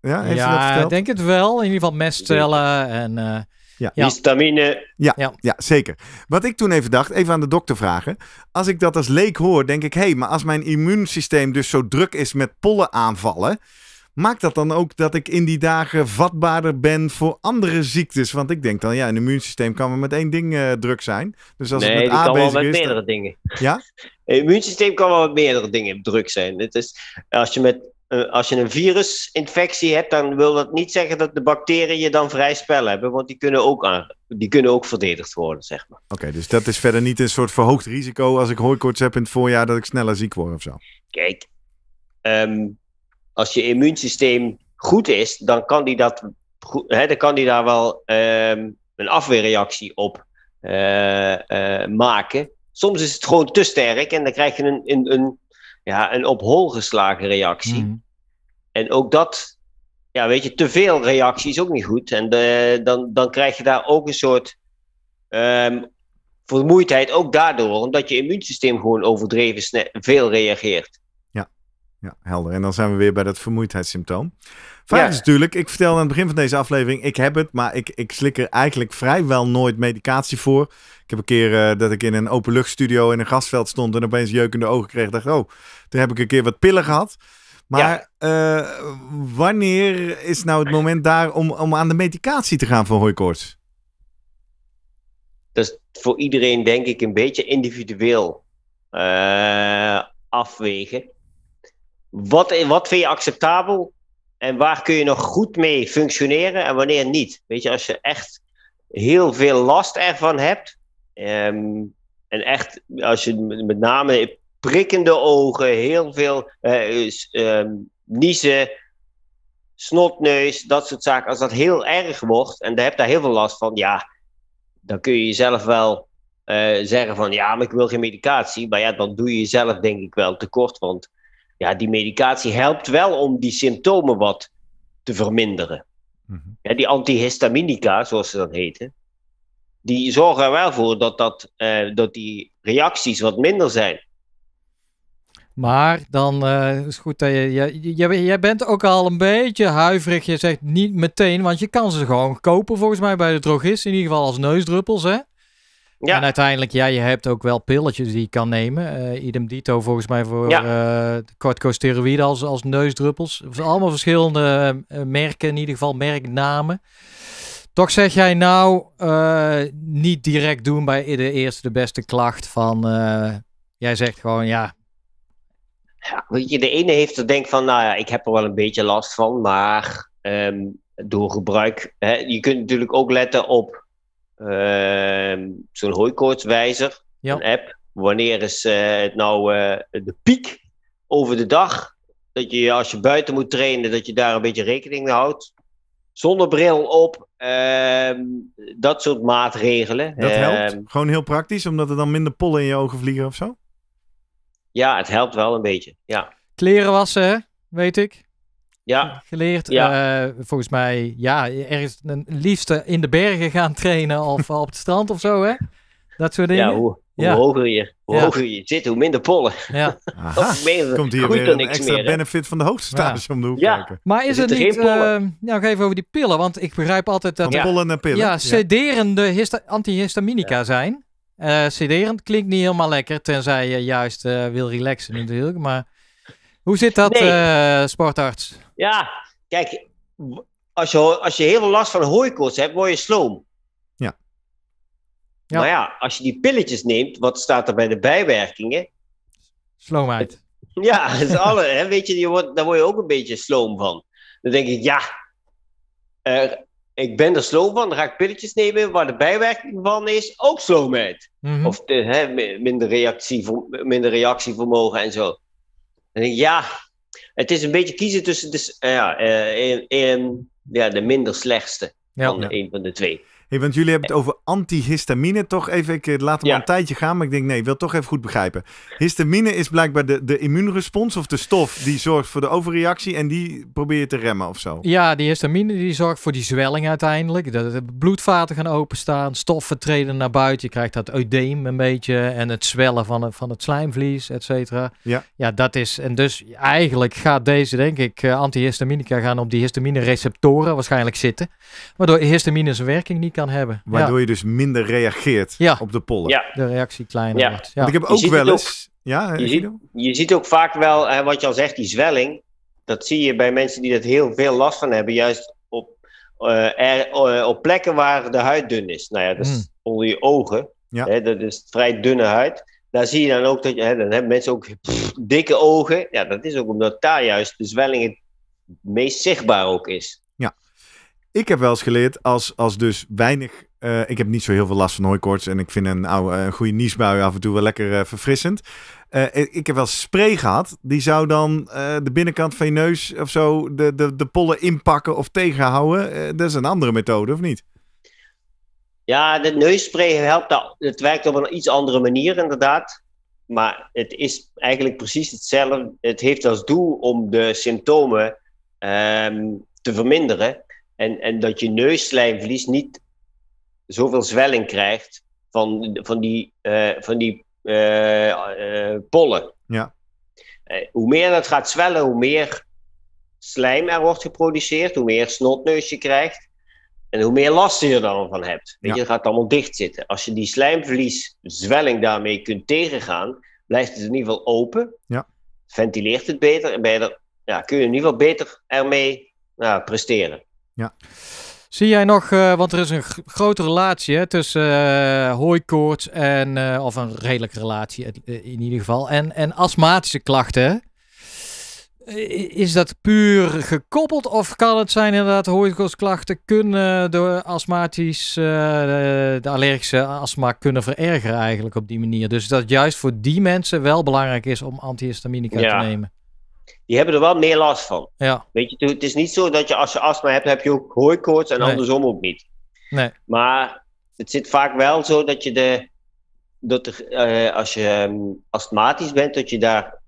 ja heeft dat verteld? ik denk het wel. In ieder geval mestcellen en... Eh, ja. Histamine. Ja, ja, zeker. Wat ik toen even dacht, even aan de dokter vragen. Als ik dat als leek hoor, denk ik: hé, hey, maar als mijn immuunsysteem dus zo druk is met pollen aanvallen maakt dat dan ook dat ik in die dagen vatbaarder ben voor andere ziektes? Want ik denk dan, ja, een immuunsysteem kan maar met één ding eh, druk zijn. Dus als nee, het met kan wel met meerdere dingen. Ja? Het immuunsysteem kan wel met meerdere dingen druk zijn. Het is, als, je met, eh, als je een virusinfectie hebt, dan wil dat niet zeggen dat de bacteriën je dan vrij spel hebben, want die kunnen ook, aan, die kunnen ook verdedigd worden, zeg maar. Oké, dus dat is verder niet een soort verhoogd risico als ik hooikoorts heb in het voorjaar dat ik sneller ziek word of zo? Kijk, um, als je immuunsysteem goed is, dan kan die, dat, hè, dan kan die daar wel ehm, een afweerreactie op eh, eh, maken. Soms is het gewoon te sterk en dan krijg je een, een, ja, een op hol geslagen reactie. Mhm. En ook dat, ja, weet je, te veel reactie is ook niet goed. En eh, dan, dan krijg je daar ook een soort ehm, vermoeidheid, ook daardoor, omdat je immuunsysteem gewoon overdreven veel reageert ja, helder. En dan zijn we weer bij dat vermoeidheidssymptoom. Vraag ja. is natuurlijk, ik vertel aan het begin van deze aflevering, ik heb het, maar ik, ik slik er eigenlijk vrijwel nooit medicatie voor. Ik heb een keer eh, dat ik in een openluchtstudio in een gasveld stond en opeens jeukende ogen kreeg. dacht, oh, daar heb ik een keer wat pillen gehad. Maar eh, wanneer is nou het moment daar om, om aan de medicatie te gaan voor hooikoorts? Dat is voor iedereen denk ik een beetje individueel eh, afwegen wat, wat vind je acceptabel en waar kun je nog goed mee functioneren en wanneer niet? Weet je, als je echt heel veel last ervan hebt ehm, en echt, als je met name prikkende ogen, heel veel uh, niezen, snotneus, dat soort zaken, als dat heel erg wordt en daar heb je daar heel veel last van, ja, dan kun je jezelf wel eh, zeggen van ja, maar ik wil geen medicatie. Maar ja, dan doe je jezelf denk ik wel tekort, want ja, die medicatie helpt wel om die symptomen wat te verminderen. Mhm. ja, die antihistaminica, zoals ze dat heten, die zorgen er wel voor dat, dat, eh, dat die reacties wat minder zijn. Maar dan uh, is goed dat je, je, Jij bent ook al een beetje huiverig. Je zegt niet meteen, want je kan ze gewoon kopen volgens mij bij de drogist. In ieder geval als neusdruppels, hè? Ja. En uiteindelijk, ja, je hebt ook wel pilletjes die je kan nemen. Uh, idem dito volgens mij voor ja. uh, corticosteroïden als, als neusdruppels. Allemaal verschillende eh, merken, in ieder geval merknamen. Toch zeg jij nou, niet direct doen bij de eerste de beste klacht van... jij zegt gewoon, ja... ja weet je, de ene heeft er denk van, nou ja, ik heb er wel een beetje last van, maar ehm, door gebruik... Hè, je kunt natuurlijk ook letten op Ehm, zo'n hooikoortswijzer, ja. een app. Wanneer is eh, het nou eh, de piek over de dag? Dat je als je buiten moet trainen, dat je daar een beetje rekening mee houdt. Zonder bril op, ehm, dat soort maatregelen. Dat helpt? Ehm, Gewoon heel praktisch, omdat er dan minder pollen in je ogen vliegen of zo? Ja, het helpt wel een beetje, ja. Kleren wassen, weet ik ja. geleerd. Eh, volgens mij, ja, ergens een liefste in de bergen gaan trainen of op het strand of zo, hè? Dat soort dingen. Ja, hoe, hoger, je, hoe hoger je zit, hoe minder pollen. Ja. meer, Komt hier weer een extra meer, benefit van de hoogste status om de hoek Maar is, er het, eh, nou, even over die pillen, want ik begrijp altijd dat... Van pollen naar pillen. Ja, sederende antihistaminica zijn. Uh, sederend klinkt niet helemaal lekker, tenzij je juist wil relaxen natuurlijk, maar... Hoe zit dat, nee. sportarts? Ja, kijk, als je, als je heel veel last van hooikoorts hebt, word je sloom. Ja. ja. Maar ja, als je die pilletjes neemt, wat staat er bij de bijwerkingen? Sloomheid. Ja, dat is alle, hè, weet je, je wordt, daar word je ook een beetje sloom van. Dan denk ik, ja, ik ben er sloom van, dan ga ik pilletjes nemen waar de bijwerking van is ook sloomheid. Mhm. Of hè, minder, reactie, minder reactievermogen en zo. Dan denk ik, ja, het is een beetje kiezen tussen de, eh, ja, eh, en, ja, de minder slechtste van een van de twee. Hey, want jullie hebben het over antihistamine toch even. Ik eh, laat hem een tijdje gaan, maar ik denk nee, ik wil toch even goed begrijpen. Histamine is blijkbaar de, de immuunrespons of de stof die zorgt voor de overreactie en die probeer je te remmen of zo. Ja, die histamine die zorgt voor die zwelling uiteindelijk. Dat de bloedvaten gaan openstaan, stoffen treden naar buiten. Je krijgt dat eudeem een beetje en het zwellen van het, van het slijmvlies, et cetera. Ja. ja, dat is. En dus eigenlijk gaat deze, denk ik, eh, antihistaminica gaan op die histamine receptoren waarschijnlijk zitten. Waardoor histamine zijn werking niet kan hebben. Waardoor je dus minder reageert op de pollen. Ja. De reactie kleiner wordt. Want ik heb ook wel eens... ja, je, eh, ziet, je ziet ook vaak wel, hè, wat je al zegt, die zwelling. Dat zie je bij mensen die dat heel veel last van hebben. Juist op, eh, eh, op plekken waar de huid dun is. Nou ja, dat is hmm. onder je ogen. Hè, dat is vrij dunne huid. Daar zie je dan ook dat je, hè, dan hebben mensen ook dikke ogen. Ja, dat is ook omdat daar juist de zwelling het meest zichtbaar ook is ik heb wel eens geleerd, als, als dus weinig... Eh, ik heb niet zo heel veel last van hooikoorts. En ik vind een, oude, een goede niesbui af en toe wel lekker eh, verfrissend. Eh, ik heb wel spray gehad. Die zou dan de binnenkant van je neus of zo de, de, de pollen inpakken of tegenhouden. dat is een andere methode, of niet? Ja, de neusspray helpt. Dat. Het werkt op een iets andere manier, inderdaad. Maar het is eigenlijk precies hetzelfde. Het heeft als doel om de symptomen ehm, te verminderen. En, en dat je neusslijmverlies niet zoveel zwelling krijgt van, van die, eh, van die eh, eh, pollen. Ja. hoe meer dat gaat zwellen, hoe meer slijm er wordt geproduceerd, hoe meer snotneus je krijgt. En hoe meer last je er dan van hebt. je, gaat allemaal dicht zitten. Als je die slijmverlieszwelling daarmee kunt tegengaan, blijft het in ieder geval open. Ja. Ventileert het beter en bij de, ja, kun je in ieder geval beter ermee nou, presteren. Ja. Zie jij nog, eh, want er is een grote relatie hè, tussen uh, hooikoorts en, eh, of een redelijke relatie in ieder geval, en, en astmatische klachten. Is dat puur gekoppeld of kan het zijn inderdaad hooikoortsklachten kunnen door astmatisch, de, de allergische astma kunnen verergeren eigenlijk op die manier. Dus dat juist voor die mensen wel belangrijk is om antihistaminica te nemen die hebben er wel meer last van. Ja. Weet je, het is niet zo dat je als je astma hebt, heb je ook hooikoorts en andersom ook niet. Nee. Maar het zit vaak wel zo dat je de, dat eh, als je ehm, astmatisch bent, dat je daar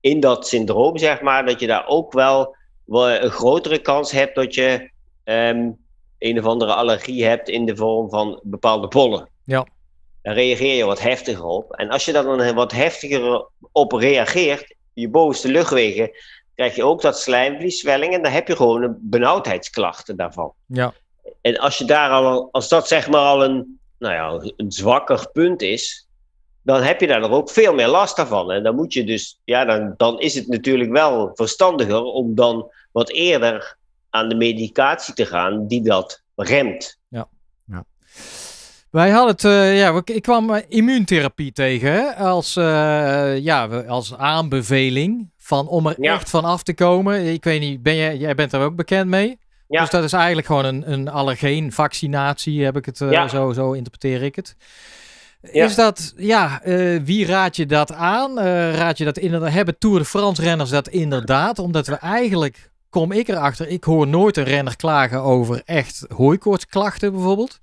in dat syndroom, zeg maar, dat je daar ook wel, een grotere kans hebt dat je ehm, een of andere allergie hebt in de vorm van bepaalde pollen. Ja. Dan reageer je wat heftiger op. En als je daar dan wat heftiger op reageert, je bovenste luchtwegen, krijg je ook dat slijmvlieswelling. En dan heb je gewoon een benauwdheidsklachten daarvan. Ja. En als, je daar al, als dat zeg maar al een, nou ja, een zwakker punt is, dan heb je daar ook veel meer last van. En dan moet je dus, ja, dan, dan is het natuurlijk wel verstandiger om dan wat eerder aan de medicatie te gaan die dat remt. Ja, ja. Wij hadden het, uh, ja, ik kwam eh, immuuntherapie tegen als, eh, ja, als aanbeveling van om er echt van af te komen. Ik weet niet, ben jij, jij bent er ook bekend mee? Ja. Dus dat is eigenlijk gewoon een, een vaccinatie, heb ik het, zo, zo interpreteer ik het. Ja. Is dat, ja, wie raad je dat aan? Uh, raad je dat inderdaad, hebben Tour de France renners dat inderdaad? Omdat we eigenlijk, kom ik erachter, ik hoor nooit een renner klagen over echt hooikoortsklachten bijvoorbeeld.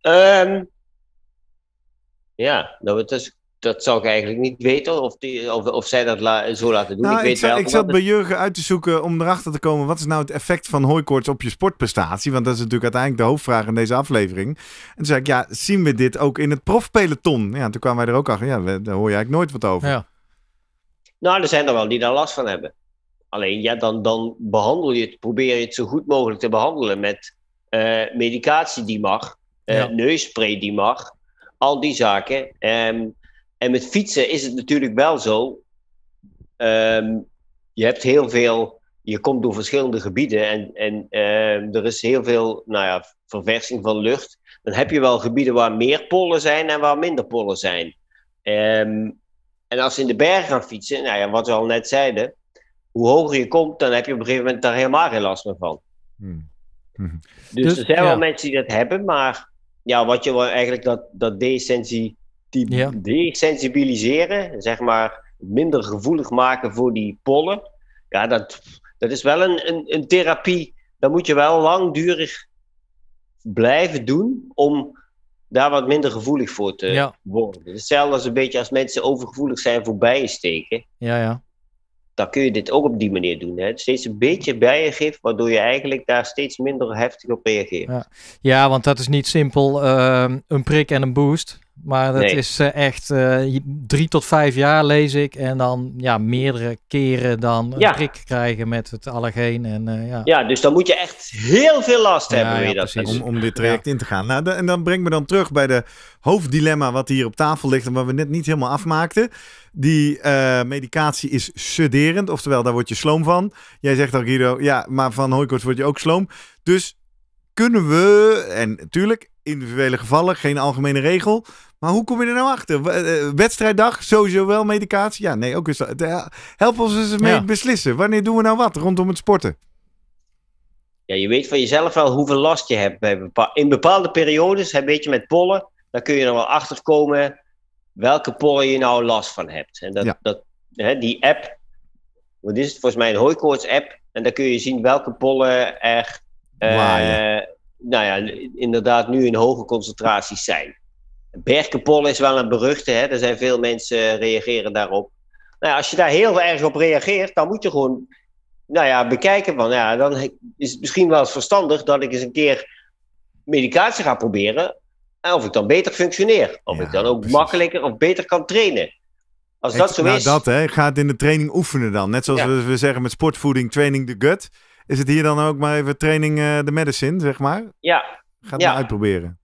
Ehm, ja, nou, dat zou ik eigenlijk niet weten of, die, of, of zij dat zo laten doen. Nou, ik, weet wel, ik zat bij Jurgen uit te zoeken om erachter te komen... wat is nou het effect van hooikoorts op je sportprestatie? Want dat is natuurlijk uiteindelijk de hoofdvraag in deze aflevering. En toen zei ik, ja, zien we dit ook in het profpeloton? Ja, toen kwamen wij er ook achter. Ja, daar hoor je eigenlijk nooit wat over. Ja. Nou, er zijn er wel die daar last van hebben. Alleen, ja, dan, dan behandel je het, probeer je het zo goed mogelijk te behandelen... met eh, medicatie die mag... Eh, ja. neuspray die mag, al die zaken. Um, en met fietsen is het natuurlijk wel zo. Ehm, je hebt heel veel, je komt door verschillende gebieden en, en ehm, er is heel veel nou ja, verversing van lucht. Dan heb je wel gebieden waar meer pollen zijn en waar minder pollen zijn. en als ze in de bergen gaan fietsen, nou ja, wat we al net zeiden, hoe hoger je komt, dan heb je op een gegeven moment daar helemaal geen last meer van. Hmm. Dus, dus, er zijn wel mensen die dat hebben, maar ja, wat je wil eigenlijk dat, dat ja. desensibiliseren, zeg maar, minder gevoelig maken voor die pollen. Ja, dat, dat is wel een, een, een therapie. Dat moet je wel langdurig blijven doen om daar wat minder gevoelig voor te worden. Hetzelfde als een beetje als mensen overgevoelig zijn voor bijensteken. Ja, ja dan kun je dit ook op die manier doen. Hè? Steeds een beetje bij waardoor je eigenlijk daar steeds minder heftig op reageert. Ja, ja want dat is niet simpel ehm, een prik en een boost. Maar dat is eh, echt eh, drie tot vijf jaar lees ik. En dan ja, meerdere keren dan een prik krijgen met het allergeen. En, eh, ja. ja, dus dan moet je echt heel veel last hebben. dat om, om dit traject in te gaan. Nou, en dan brengt me dan terug bij de hoofddilemma wat hier op tafel ligt. En wat we net niet helemaal afmaakten. Die medicatie is sederend Oftewel, daar word je sloom van. Jij zegt al Guido, ja, maar van hooikoorts word je ook sloom. Dus kunnen we, en natuurlijk individuele gevallen, geen algemene regel. Maar hoe kom je er nou achter? Eh, eh, wedstrijddag, sowieso wel medicatie? Ja, nee, ook eens. Help ons eens mee beslissen. Wanneer doen we nou wat rondom het sporten? Ja, je weet van jezelf wel hoeveel last je hebt. Bij in bepaalde periodes, een beetje met pollen, dan kun je er wel achter komen welke pollen je nou last van hebt. En dat, dat, hè, die app, wat is het volgens mij, een hooikoorts-app. En dan kun je zien welke pollen er, eh, nou ja, inderdaad nu in hoge concentraties zijn. Berkenpol is wel een beruchte, hè? er zijn veel mensen eh, reageren daarop. Nou, als je daar heel erg op reageert, dan moet je gewoon nou ja, bekijken van, ja, dan is het misschien wel eens verstandig dat ik eens een keer medicatie ga proberen. En eh, of ik dan beter functioneer. Of ik dan ook makkelijker of beter kan trainen. Als dat zo nou is. Dat, hè? Ga het in de training oefenen dan. Net zoals we, zeggen met sportvoeding, training the gut. Is het hier dan ook maar even training the eh, medicine, zeg maar? Ja. Ga het uitproberen.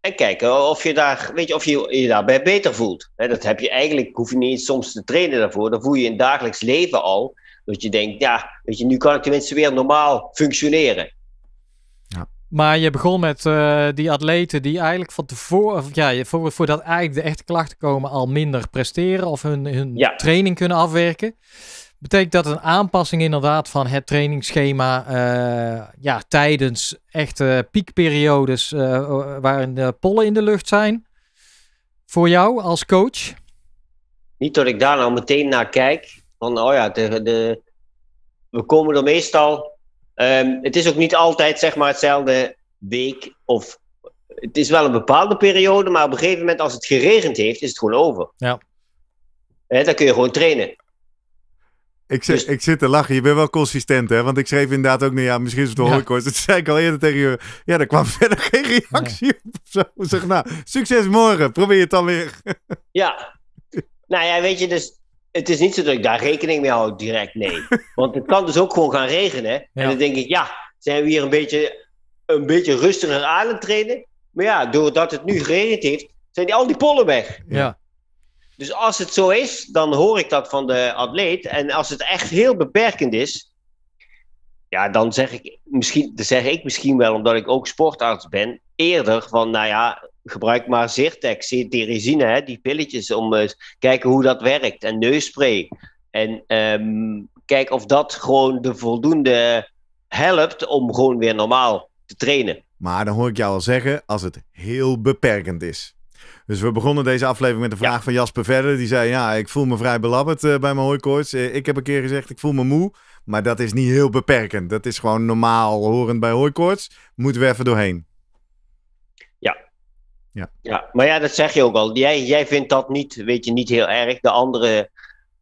En kijken of je daar, weet je, of je je daarbij beter voelt. dat heb je eigenlijk, hoef je niet soms te trainen daarvoor. Dat voel je in dagelijks leven al. Dat je denkt, ja, weet je, nu kan ik tenminste weer normaal functioneren. Ja. Maar je begon met eh, die atleten die eigenlijk van tevoren, of ja, voor, voordat eigenlijk de echte klachten komen, al minder presteren of hun, hun training kunnen afwerken. Betekent dat een aanpassing inderdaad van het trainingsschema eh, ja, tijdens echte piekperiodes eh, waarin de pollen in de lucht zijn? Voor jou als coach? Niet dat ik daar nou meteen naar kijk. Van, oh ja, de, de, we komen er meestal. Ehm, het is ook niet altijd zeg maar hetzelfde week of het is wel een bepaalde periode, maar op een gegeven moment als het geregend heeft, is het gewoon over. Ja. dan kun je gewoon trainen. Ik, zit, dus- ik zit te lachen. Je bent wel consistent, hè? Want ik schreef inderdaad ook, nee nou ja, misschien is het de ja. Dat zei ik al eerder tegen je. Ja, daar kwam verder geen reactie nee. op. Zo. zeg, nou, succes morgen. Probeer het dan weer. ja. Nou ja, weet je, dus het is niet zo dat ik daar rekening mee hou direct, nee. Want het kan dus ook gewoon gaan regenen. En dan denk ik, ja, zijn we hier een beetje, een beetje rustiger aan het trainen? Maar ja, doordat het nu geregend heeft, zijn die, al die pollen weg. Ja. Dus als het zo is, dan hoor ik dat van de atleet. En als het echt heel beperkend is, ja, dan zeg ik misschien, dan zeg ik misschien wel, omdat ik ook sportarts ben, eerder van, nou ja, gebruik maar Zyrtec, resine, hè, die pilletjes, om te eh, kijken hoe dat werkt. En neusspray. En ehm, kijk of dat gewoon de voldoende helpt om gewoon weer normaal te trainen. Maar dan hoor ik jou al zeggen, als het heel beperkend is. Dus we begonnen deze aflevering met de vraag van Jasper Verder. Die zei, ja, ik voel me vrij belabberd eh, bij mijn hooikoorts. Eh, ik heb een keer gezegd, ik voel me moe. Maar dat is niet heel beperkend. Dat is gewoon normaal horend bij hooikoorts. Moeten we even doorheen. Ja. Ja. ja, maar ja, dat zeg je ook al. Jij, jij vindt dat niet, weet je, niet heel erg. De andere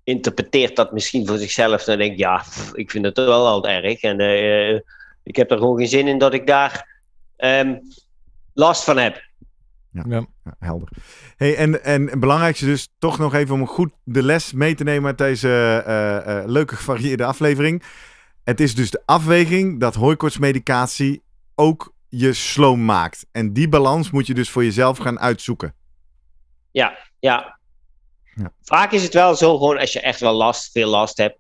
interpreteert dat misschien voor zichzelf. En denkt, ja, ik vind het wel al erg. En eh, ik heb er gewoon geen zin in dat ik daar ehm, last van heb. Ja, helder. Hey, en, en het belangrijkste dus toch nog even om goed de les mee te nemen uit deze eh, eh, leuke gevarieerde aflevering. Het is dus de afweging dat hooikoortsmedicatie ook je sloom maakt. En die balans moet je dus voor jezelf gaan uitzoeken. Ja, ja. ja. Vaak is het wel zo gewoon als je echt wel last, veel last hebt,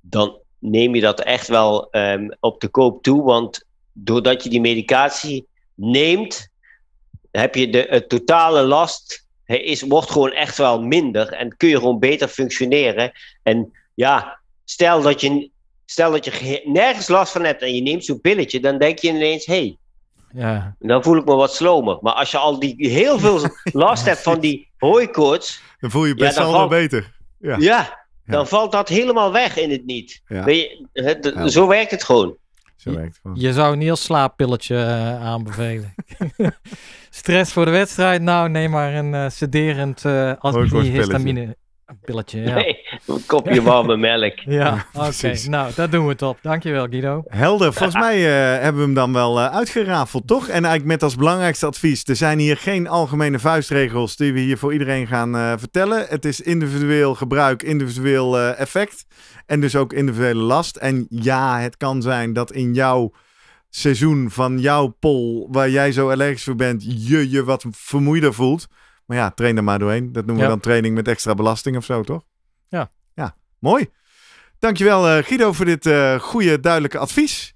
dan neem je dat echt wel ehm, op de koop toe. Want doordat je die medicatie neemt, heb je de, totale last is, wordt gewoon echt wel minder en kun je gewoon beter functioneren. En ja, stel dat je, stel dat je nergens last van hebt en je neemt zo'n pilletje, dan denk je ineens, hé, hey, ja. dan voel ik me wat slomer. Maar als je al die, heel veel last hebt van die hooikoorts... Dan voel je best wel beter. Ja, ja dan valt dat helemaal weg in het niet. Weet je, zo werkt het gewoon. Je zou niet als slaappilletje eh, aanbevelen. Stress voor de wedstrijd? Nou, neem maar een eh, sederend uh, Pilletje, ja. Nee, een kopje warme melk. ja, oké. Nou, dat doen we top. Dankjewel, Guido. Helder. Volgens mij eh, hebben we hem dan wel eh, uitgerafeld, toch? En eigenlijk met als belangrijkste advies, er zijn hier geen algemene vuistregels die we hier voor iedereen gaan eh, vertellen. Het is individueel gebruik, individueel effect en dus ook individuele last. En ja, het kan zijn dat in jouw seizoen van jouw pol, waar jij zo allergisch voor bent, je je wat vermoeider voelt. Maar ja, train er maar doorheen. Dat noemen we dan training met extra belasting of zo, toch? Ja. Ja, mooi. Dankjewel uh, Guido voor dit uh, goede, duidelijke advies.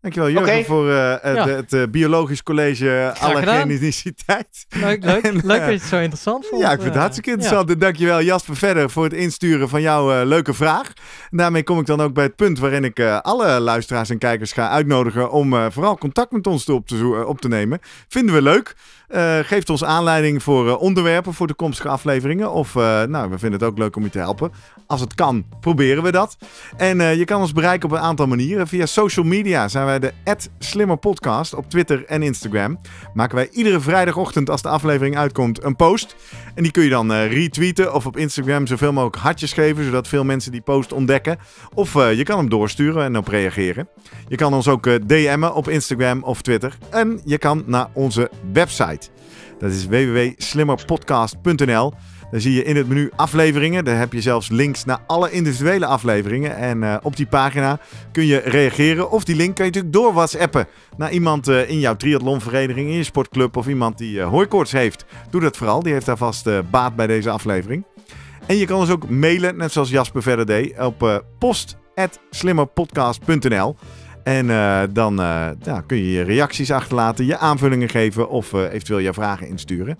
Dankjewel Jurgen voor eh, het Biologisch College Allergeniciteit. Leuk, leuk. leuk dat je het zo interessant vond. Ja, ik vind het hartstikke interessant. Ja. En dankjewel Jasper verder voor het insturen van jouw leuke vraag. daarmee kom ik dan ook bij het punt waarin ik alle luisteraars en kijkers ga uitnodigen om vooral contact met ons te op, te op te nemen. Vinden we leuk. Eh, geeft ons aanleiding voor eh, onderwerpen voor toekomstige afleveringen. Of eh, nou, we vinden het ook leuk om je te helpen. Als het kan, proberen we dat. En je kan ons bereiken op een aantal manieren. Via social media zijn wij de @slimmerpodcast op Twitter en Instagram. Maken wij iedere vrijdagochtend als de aflevering uitkomt een post. En die kun je dan eh, retweeten of op Instagram zoveel mogelijk hartjes geven, zodat veel mensen die post ontdekken. Of eh, je kan hem doorsturen en op reageren. Je kan ons ook eh, DM'en op Instagram of Twitter. En je kan naar onze website. Dat is www.slimmerpodcast.nl. Dan zie je in het menu afleveringen. Daar heb je zelfs links naar alle individuele afleveringen. En eh, op die pagina kun je reageren. Of die link kan je natuurlijk door WhatsAppen naar iemand eh, in jouw triathlonvereniging, in je sportclub of iemand die uh, hooikoorts heeft. Doe dat vooral. Die heeft daar vast baat bij deze aflevering. En je kan ons dus ook mailen, net zoals Jasper verder deed, op post.slimmerpodcast.nl. En dan ja, kun je je reacties achterlaten, je aanvullingen geven of eventueel je vragen insturen.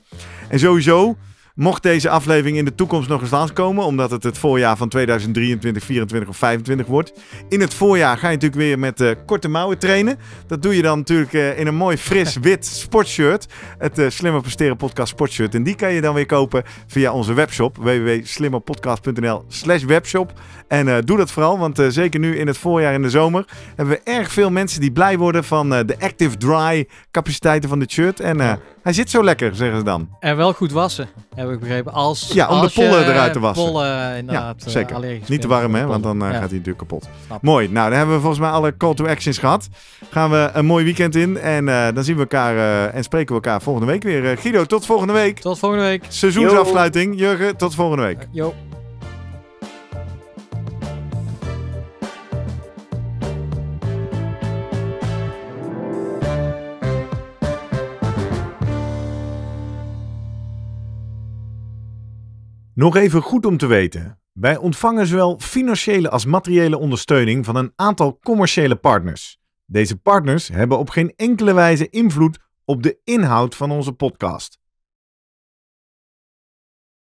En sowieso Mocht deze aflevering in de toekomst nog eens langskomen, omdat het het voorjaar van 2023, 24 of 25 wordt. In het voorjaar ga je natuurlijk weer met eh, korte mouwen trainen. Dat doe je dan natuurlijk eh, in een mooi fris wit sportshirt. Het uh, Slimmer Presteren Podcast sportshirt. En die kan je dan weer kopen via onze webshop www.slimmerpodcast.nl slash webshop. En doe dat vooral, want zeker nu in het voorjaar in de zomer hebben we erg veel mensen die blij worden van de active dry capaciteiten van dit shirt. En hij zit zo lekker, zeggen ze dan. En wel goed wassen, heb ik begrepen. Als, ja, om de pollen eruit te wassen. Pollen, inderdaad, ja, eh, zeker. Niet te warm, hè, want dan eh, gaat hij natuurlijk kapot. Mooi. Nou, dan hebben we volgens mij alle call to actions gehad. Gaan we een mooi weekend in. En eh, dan zien we elkaar en spreken we elkaar volgende week weer. Guido, tot volgende week. Tot volgende week. Seizoensafsluiting. Jurgen, tot volgende week. Yo. Nog even goed om te weten. Wij ontvangen zowel financiële als materiële ondersteuning van een aantal commerciële partners. Deze partners hebben op geen enkele wijze invloed op de inhoud van onze podcast.